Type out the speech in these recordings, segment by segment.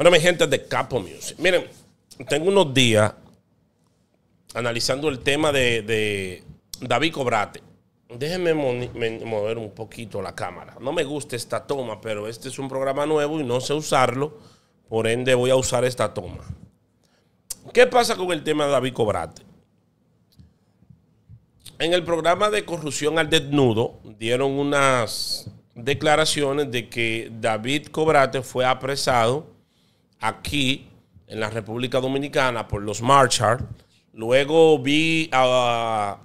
Bueno, mi gente de Capo Music. Miren, tengo unos días analizando el tema de, de David Cobrate. Déjenme mover un poquito la cámara. No me gusta esta toma, pero este es un programa nuevo y no sé usarlo. Por ende, voy a usar esta toma. ¿Qué pasa con el tema de David Cobrate? En el programa de Corrupción al Desnudo dieron unas declaraciones de que David Cobrate fue apresado aquí en la República Dominicana por los Marchard. Luego vi a,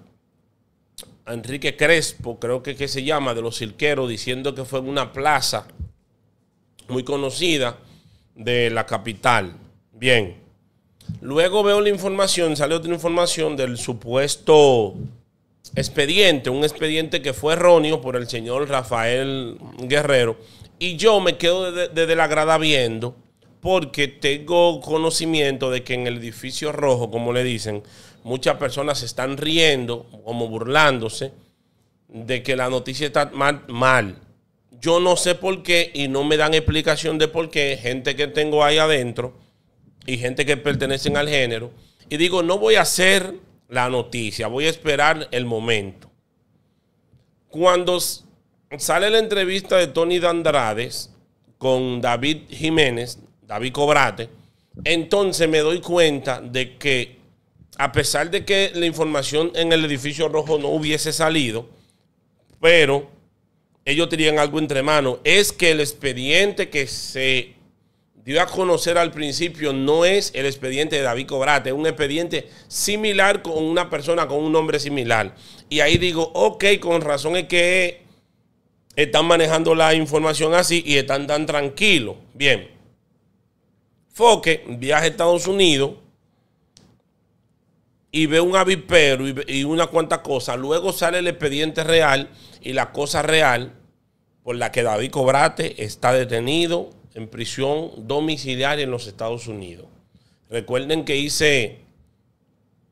Enrique Crespo, creo que, que se llama, de los Silqueros... diciendo que fue en una plaza muy conocida de la capital. Bien. Luego veo la información, sale otra información del supuesto expediente, un expediente que fue erróneo por el señor Rafael Guerrero. Y yo me quedo desde la grada viendo porque tengo conocimiento de que en el edificio rojo, como le dicen, muchas personas se están riendo, como burlándose, de que la noticia está mal. Yo no sé por qué y no me dan explicación de por qué. Gente que tengo ahí adentro y gente que pertenecen al género. Y digo, no voy a hacer la noticia, voy a esperar el momento. Cuando sale la entrevista de Tony Dandrades con David Jiménez, David Cobrate, entonces me doy cuenta de que a pesar de que la información en el edificio rojo no hubiese salido, pero ellos tenían algo entre manos. Es que el expediente que se dio a conocer al principio no es el expediente de David Cobrate, es un expediente similar con una persona con un nombre similar. Y ahí digo, ok, con razón es que están manejando la información así y están tan tranquilos. Bien. Foque viaja a Estados Unidos y ve un avipero y, una cuanta cosa. Luego sale el expediente real y la cosa real por la que David Cobrate está detenido en prisión domiciliaria en los Estados Unidos. Recuerden que hice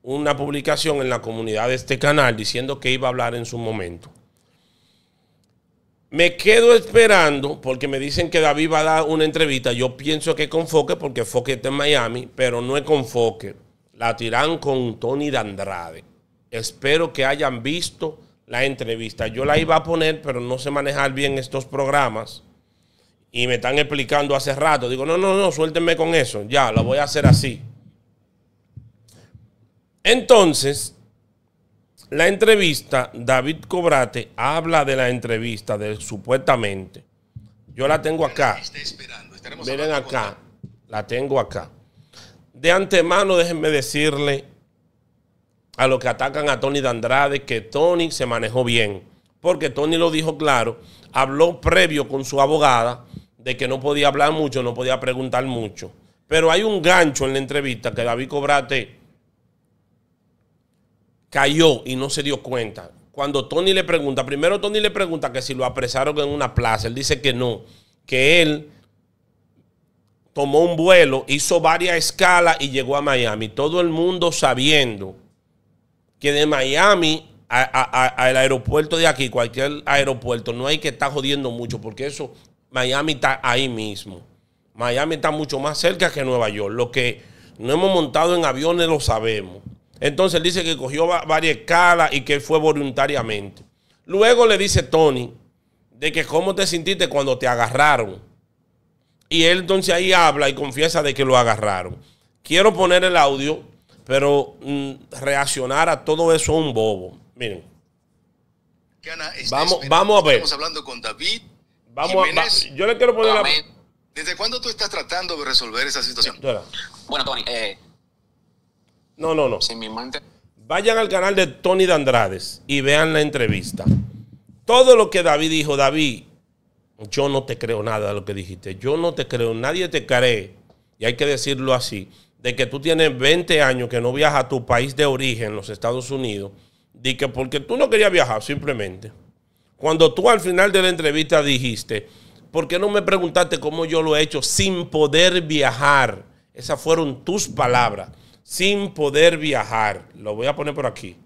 una publicación en la comunidad de este canal diciendo que iba a hablar en su momento. Me quedo esperando porque me dicen que David va a dar una entrevista. Yo pienso que con Foque porque Foque está en Miami, pero no es con Foque. La tiran con Tony de Andrade. Espero que hayan visto la entrevista. Yo la iba a poner, pero no sé manejar bien estos programas. Y me están explicando hace rato. Digo, no, no, no, suéltenme con eso. Ya, lo voy a hacer así. Entonces, la entrevista, David Cobrate habla de la entrevista, de supuestamente. Yo la tengo acá. Miren acá. La tengo acá. De antemano, déjenme decirle a los que atacan a Tony Dandrade que Tony se manejó bien. Porque Tony lo dijo claro. Habló previo con su abogada de que no podía hablar mucho, no podía preguntar mucho. Pero hay un gancho en la entrevista que David Cobrate cayó y no se dio cuenta. Cuando Tony le pregunta, primero Tony le pregunta que si lo apresaron en una plaza, él dice que no, que él tomó un vuelo, hizo varias escalas y llegó a Miami. Todo el mundo sabiendo que de Miami al aeropuerto de aquí, cualquier aeropuerto, no hay que estar jodiendo mucho, porque eso, Miami está ahí mismo. Miami está mucho más cerca que Nueva York. Lo que no hemos montado en aviones lo sabemos. Entonces dice que cogió varias escalas y que fue voluntariamente. Luego le dice Tony de que cómo te sintiste cuando te agarraron. Y él entonces ahí habla y confiesa de que lo agarraron. Quiero poner el audio, pero mm, reaccionar a todo eso es un bobo. Miren. Este, vamos, vamos a ver. Estamos hablando con David. Vamos yo le quiero poner la... ¿Desde cuándo tú estás tratando de resolver esa situación? Bueno, Tony, eh, no, no, no. Vayan al canal de Tony de Andrades y vean la entrevista. Todo lo que David dijo, David, yo no te creo nada de lo que dijiste. Yo no te creo, nadie te cree. Y hay que decirlo así, de que tú tienes 20 años que no viajas a tu país de origen, los Estados Unidos, de que porque tú no querías viajar, simplemente. Cuando tú al final de la entrevista dijiste, ¿por qué no me preguntaste cómo yo lo he hecho sin poder viajar? Esas fueron tus palabras sin poder viajar. Lo voy a poner por aquí.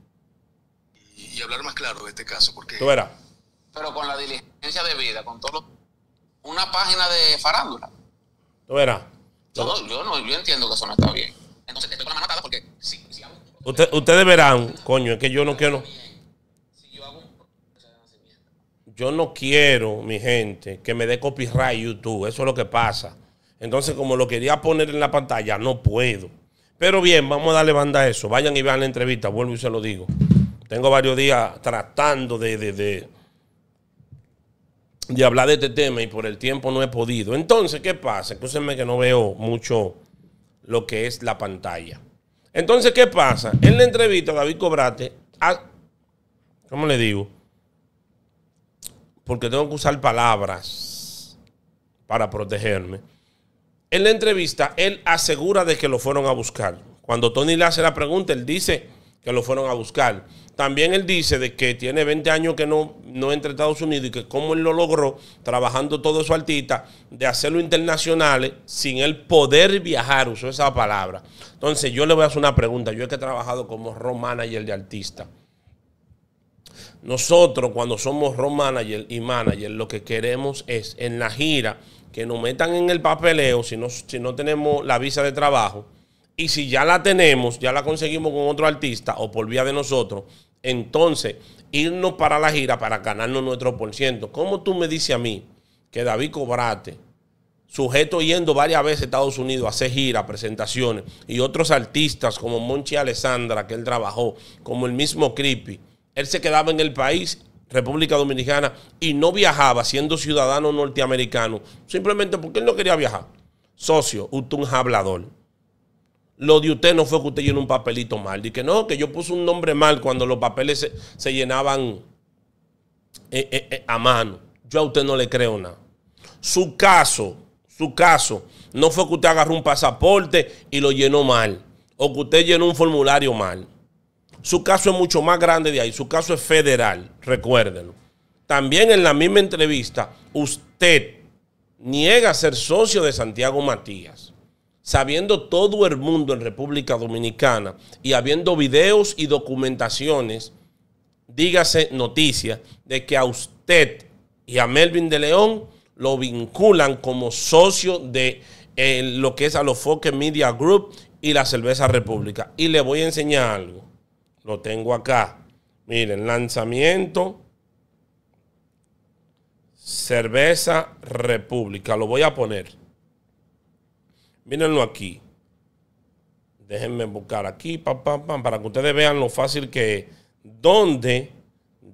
Y, hablar más claro de este caso, porque... Tú Pero con la diligencia de vida, con todo Una página de farándula. Tú verás. Yo, no, yo entiendo que eso no está bien. Entonces, estoy con la mano atada porque... Si, ustedes verán, coño, es que yo no quiero... Yo no quiero, mi gente, que me dé copyright YouTube. Eso es lo que pasa. Entonces, como lo quería poner en la pantalla, no puedo. Pero bien, vamos a darle banda a eso. Vayan y vean la entrevista, vuelvo y se lo digo. Tengo varios días tratando de, de, de hablar de este tema y por el tiempo no he podido. Entonces, ¿qué pasa? Escúsenme que no veo mucho lo que es la pantalla. Entonces, ¿qué pasa? En la entrevista, David Cobrate, ah, ¿cómo le digo? Porque tengo que usar palabras para protegerme. En la entrevista, él asegura de que lo fueron a buscar. Cuando Tony le hace la pregunta, él dice que lo fueron a buscar. También él dice de que tiene 20 años que no, no entra a Estados Unidos y que cómo él lo logró trabajando todo su artista de hacerlo internacional sin él poder viajar, usó esa palabra. Entonces yo le voy a hacer una pregunta. Yo es que he trabajado como road manager de artista. Nosotros cuando somos road manager y manager lo que queremos es en la gira que nos metan en el papeleo si no, si no tenemos la visa de trabajo. Y si ya la tenemos, ya la conseguimos con otro artista o por vía de nosotros, entonces irnos para la gira para ganarnos nuestro por ciento. ¿Cómo tú me dices a mí que David Cobrate, sujeto yendo varias veces a Estados Unidos a hacer giras, presentaciones, y otros artistas como Monchi Alessandra, que él trabajó, como el mismo Creepy, él se quedaba en el país República Dominicana y no viajaba siendo ciudadano norteamericano, simplemente porque él no quería viajar. Socio, usted un hablador. Lo de usted no fue que usted llenó un papelito mal. Dice que no, que yo puse un nombre mal cuando los papeles se, llenaban eh, eh, eh, a mano. Yo a usted no le creo nada. Su caso, su caso, no fue que usted agarró un pasaporte y lo llenó mal. O que usted llenó un formulario mal. Su caso es mucho más grande de ahí, su caso es federal, recuérdenlo. También en la misma entrevista, usted niega ser socio de Santiago Matías, sabiendo todo el mundo en República Dominicana y habiendo videos y documentaciones, dígase noticia de que a usted y a Melvin de León lo vinculan como socio de eh, lo que es a los Foque Media Group y la Cerveza República. Y le voy a enseñar algo. Lo tengo acá. Miren, lanzamiento. Cerveza República. Lo voy a poner. Mírenlo aquí. Déjenme buscar aquí para que ustedes vean lo fácil que es. dónde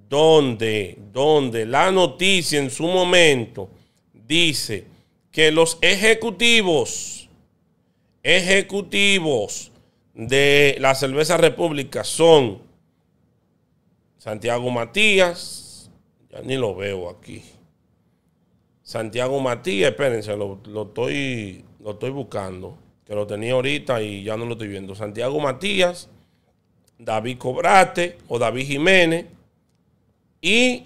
donde, donde la noticia en su momento dice que los ejecutivos, ejecutivos de la cerveza República son Santiago Matías, ya ni lo veo aquí. Santiago Matías, espérense, lo, estoy, lo estoy buscando, que lo tenía ahorita y ya no lo estoy viendo. Santiago Matías, David Cobrate o David Jiménez y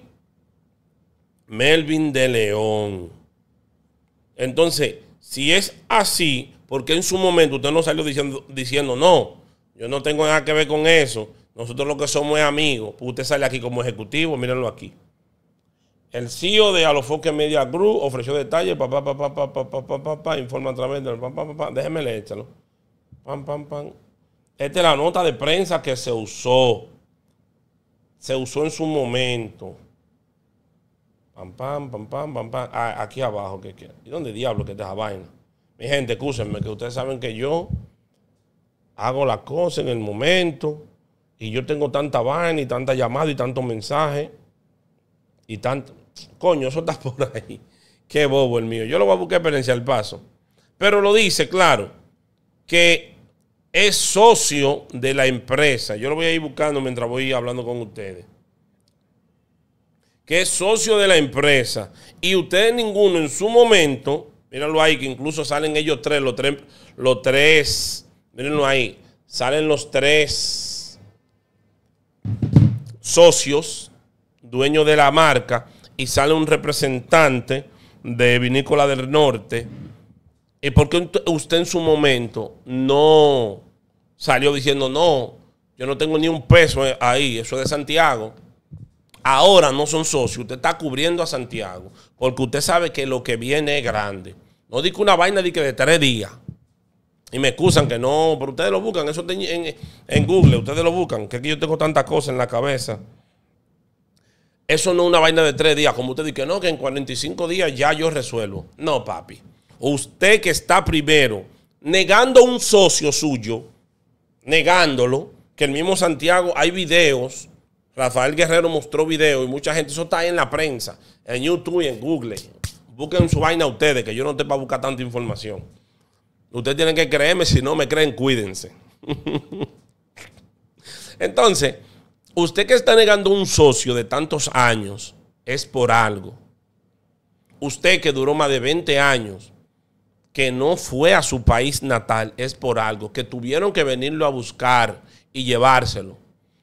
Melvin de León. Entonces, si es así, porque en su momento usted no salió diciendo, diciendo no, yo no tengo nada que ver con eso. Nosotros lo que somos es amigos. usted sale aquí como ejecutivo, mírenlo aquí. El CEO de Alofoque Media Group ofreció detalles, papá, papá, papá, papá, papá, papá, informa a través del papá, pa, déjeme leérselo. Pam, pam, pam. Esta es la nota de prensa que se usó. Se usó en su momento. Pam, pam, pam, pam, pam, pam. aquí abajo, que, ¿Y dónde diablo que te esa vaina? Mi gente, escúsenme, que ustedes saben que yo hago las cosas en el momento y yo tengo tanta vaina y tanta llamada y tantos mensajes y tanto. Coño, eso está por ahí. Qué bobo el mío. Yo lo voy a buscar en al paso. Pero lo dice, claro, que es socio de la empresa. Yo lo voy a ir buscando mientras voy hablando con ustedes. Que es socio de la empresa. Y ustedes ninguno en su momento Míralo ahí, que incluso salen ellos tres, los tres, los tres. ahí. Salen los tres socios, dueños de la marca, y sale un representante de Vinícola del Norte. ¿Y por qué usted en su momento no salió diciendo, no, yo no tengo ni un peso eh, ahí, eso es de Santiago? ahora no son socios, usted está cubriendo a Santiago, porque usted sabe que lo que viene es grande. No digo una vaina de que tres días. Y me excusan que no, pero ustedes lo buscan, eso en, Google, ustedes lo buscan, que yo tengo tantas cosas en la cabeza. Eso no es una vaina de tres días, como usted dice, que no, que en 45 días ya yo resuelvo. No, papi. Usted que está primero negando a un socio suyo, negándolo, que el mismo Santiago, hay videos Rafael Guerrero mostró video y mucha gente, eso está ahí en la prensa, en YouTube y en Google. Busquen su vaina ustedes, que yo no estoy para buscar tanta información. Ustedes tienen que creerme, si no me creen, cuídense. Entonces, usted que está negando un socio de tantos años es por algo. Usted que duró más de 20 años, que no fue a su país natal, es por algo. Que tuvieron que venirlo a buscar y llevárselo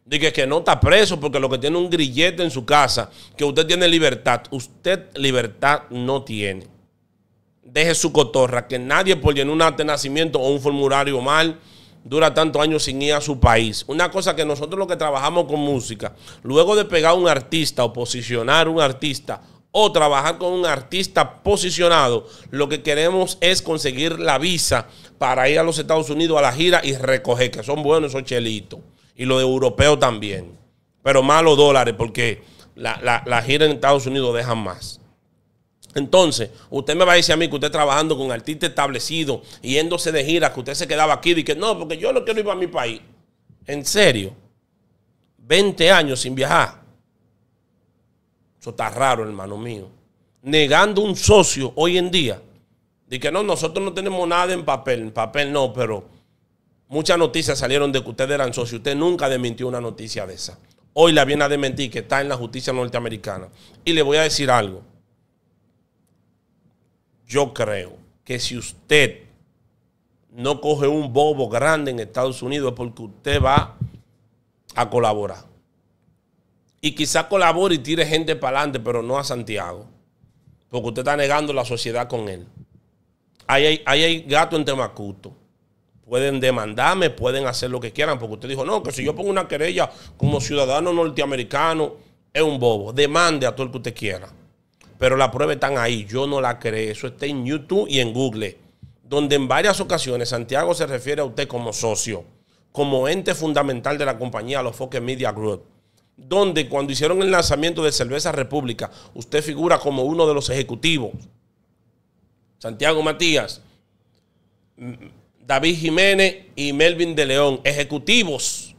Dije que no está preso porque lo que tiene un grillete en su casa, que usted tiene libertad. Usted libertad no tiene. Deje su cotorra, que nadie por llenar un arte de nacimiento o un formulario mal dura tantos años sin ir a su país. Una cosa que nosotros lo que trabajamos con música, luego de pegar un artista o posicionar un artista o trabajar con un artista posicionado, lo que queremos es conseguir la visa para ir a los Estados Unidos a la gira y recoger, que son buenos esos chelitos y lo de europeo también. Pero más los dólares, porque la, la, gira en Estados Unidos dejan más. Entonces, usted me va a decir a mí que usted trabajando con artistas establecidos, yéndose de gira, que usted se quedaba aquí y que no, porque yo no quiero ir a mi país. En serio, 20 años sin viajar. Eso está raro, hermano mío. Negando un socio hoy en día. De que no, nosotros no tenemos nada en papel. En papel no, pero Muchas noticias salieron de que ustedes eran socios. Usted nunca desmintió una noticia de esa. Hoy la viene a desmentir que está en la justicia norteamericana. Y le voy a decir algo. Yo creo que si usted no coge un bobo grande en Estados Unidos es porque usted va a colaborar. Y quizá colabore y tire gente para adelante, pero no a Santiago. Porque usted está negando la sociedad con él. Ahí hay, hay gato en Temacuto pueden demandarme, pueden hacer lo que quieran, porque usted dijo, no, que si yo pongo una querella como ciudadano norteamericano, es un bobo. Demande a todo el que usted quiera. Pero la prueba está ahí, yo no la creo Eso está en YouTube y en Google, donde en varias ocasiones Santiago se refiere a usted como socio, como ente fundamental de la compañía Los Focus Media Group, donde cuando hicieron el lanzamiento de Cerveza República, usted figura como uno de los ejecutivos. Santiago Matías David Jiménez y Melvin de León, ejecutivos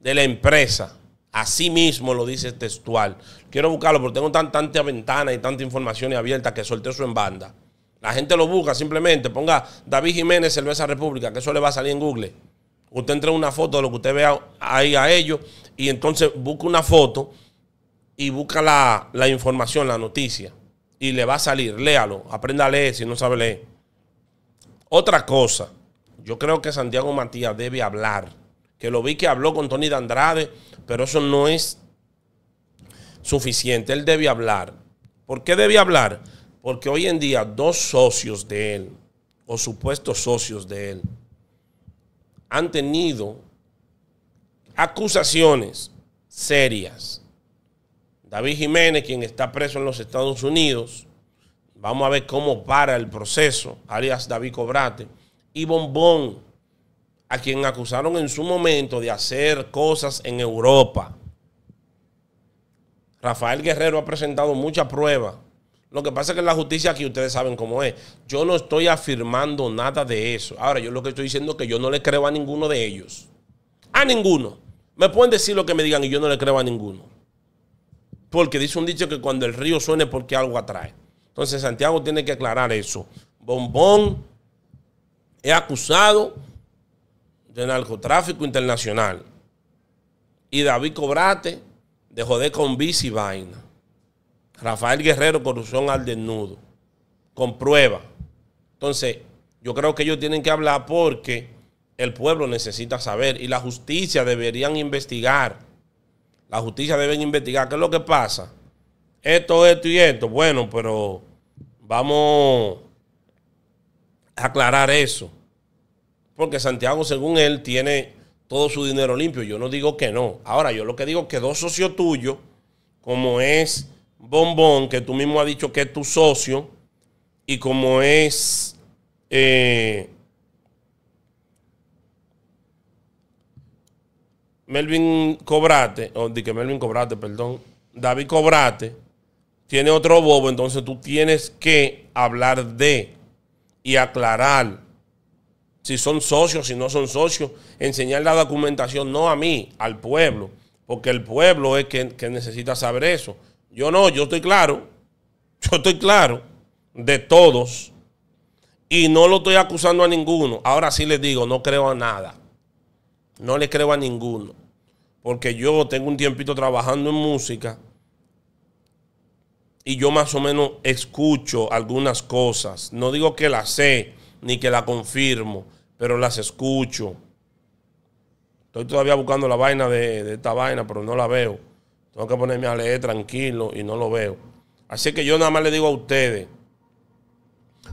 de la empresa. Así mismo lo dice textual. Quiero buscarlo porque tengo tantas tanta ventana y tanta información abierta que solté eso en banda. La gente lo busca simplemente. Ponga David Jiménez, Cerveza República, que eso le va a salir en Google. Usted entre una foto de lo que usted vea ahí a ellos y entonces busca una foto y busca la, la información, la noticia. Y le va a salir. Léalo. Aprenda a leer si no sabe leer. Otra cosa. Yo creo que Santiago Matías debe hablar. Que lo vi que habló con Tony de Andrade, pero eso no es suficiente. Él debe hablar. ¿Por qué debe hablar? Porque hoy en día dos socios de él, o supuestos socios de él, han tenido acusaciones serias. David Jiménez, quien está preso en los Estados Unidos, vamos a ver cómo para el proceso, Arias David Cobrate y Bombón, a quien acusaron en su momento de hacer cosas en Europa. Rafael Guerrero ha presentado muchas pruebas. Lo que pasa es que la justicia aquí ustedes saben cómo es. Yo no estoy afirmando nada de eso. Ahora, yo lo que estoy diciendo es que yo no le creo a ninguno de ellos. A ninguno. Me pueden decir lo que me digan y yo no le creo a ninguno. Porque dice un dicho que cuando el río suene porque algo atrae. Entonces Santiago tiene que aclarar eso. Bombón es acusado de narcotráfico internacional. Y David Cobrate de joder con bici y vaina. Rafael Guerrero, corrupción al desnudo. Con prueba. Entonces, yo creo que ellos tienen que hablar porque el pueblo necesita saber y la justicia deberían investigar. La justicia debe investigar qué es lo que pasa. Esto, esto y esto. Bueno, pero vamos aclarar eso. Porque Santiago, según él, tiene todo su dinero limpio. Yo no digo que no. Ahora, yo lo que digo es que dos socios tuyos, como es Bombón, que tú mismo has dicho que es tu socio, y como es eh, Melvin Cobrate, o di que Melvin Cobrate, perdón, David Cobrate, tiene otro bobo, entonces tú tienes que hablar de y aclarar si son socios, si no son socios, enseñar la documentación no a mí, al pueblo, porque el pueblo es que, necesita saber eso. Yo no, yo estoy claro, yo estoy claro de todos y no lo estoy acusando a ninguno. Ahora sí les digo, no creo a nada, no le creo a ninguno, porque yo tengo un tiempito trabajando en música y yo más o menos escucho algunas cosas. No digo que las sé ni que la confirmo, pero las escucho. Estoy todavía buscando la vaina de, de esta vaina, pero no la veo. Tengo que ponerme a leer tranquilo y no lo veo. Así que yo nada más le digo a ustedes,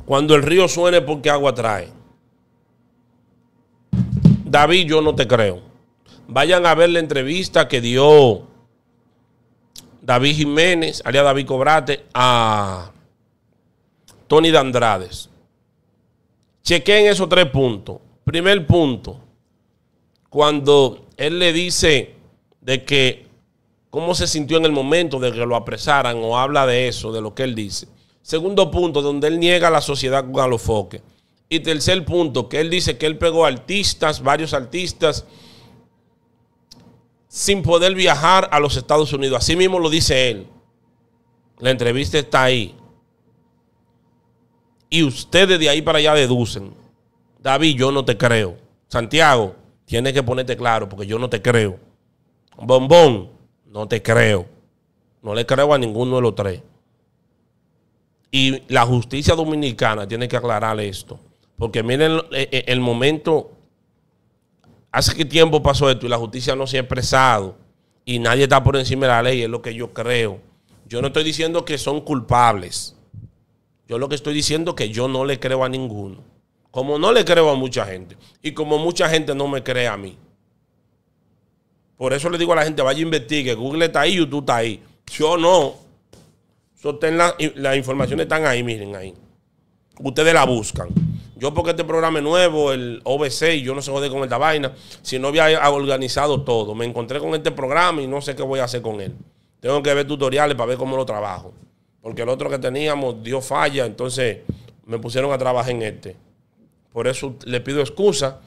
cuando el río suene porque agua trae. David, yo no te creo. Vayan a ver la entrevista que dio David Jiménez, alias David Cobrate, a Tony Dandrades. Andrades. Chequen esos tres puntos. Primer punto, cuando él le dice de que cómo se sintió en el momento de que lo apresaran o habla de eso, de lo que él dice. Segundo punto, donde él niega a la sociedad con alofoque. Y tercer punto, que él dice que él pegó artistas, varios artistas, sin poder viajar a los Estados Unidos. Así mismo lo dice él. La entrevista está ahí. Y ustedes de ahí para allá deducen. David, yo no te creo. Santiago, tienes que ponerte claro porque yo no te creo. Bombón, no te creo. No le creo a ninguno de los tres. Y la justicia dominicana tiene que aclarar esto. Porque miren el, eh, eh, el momento hace qué tiempo pasó esto y la justicia no se ha expresado y nadie está por encima de la ley, es lo que yo creo. Yo no estoy diciendo que son culpables. Yo lo que estoy diciendo es que yo no le creo a ninguno. Como no le creo a mucha gente y como mucha gente no me cree a mí. Por eso le digo a la gente, vaya a investigue. Google está ahí, YouTube está ahí. Yo no. la, las informaciones están ahí, miren ahí. Ustedes la buscan. Yo porque este programa es nuevo, el OBC, yo no sé joder con esta vaina, si no había organizado todo. Me encontré con este programa y no sé qué voy a hacer con él. Tengo que ver tutoriales para ver cómo lo trabajo. Porque el otro que teníamos dio falla, entonces me pusieron a trabajar en este. Por eso le pido excusa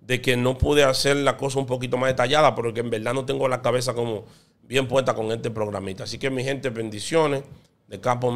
de que no pude hacer la cosa un poquito más detallada, porque en verdad no tengo la cabeza como bien puesta con este programita. Así que mi gente, bendiciones de Campo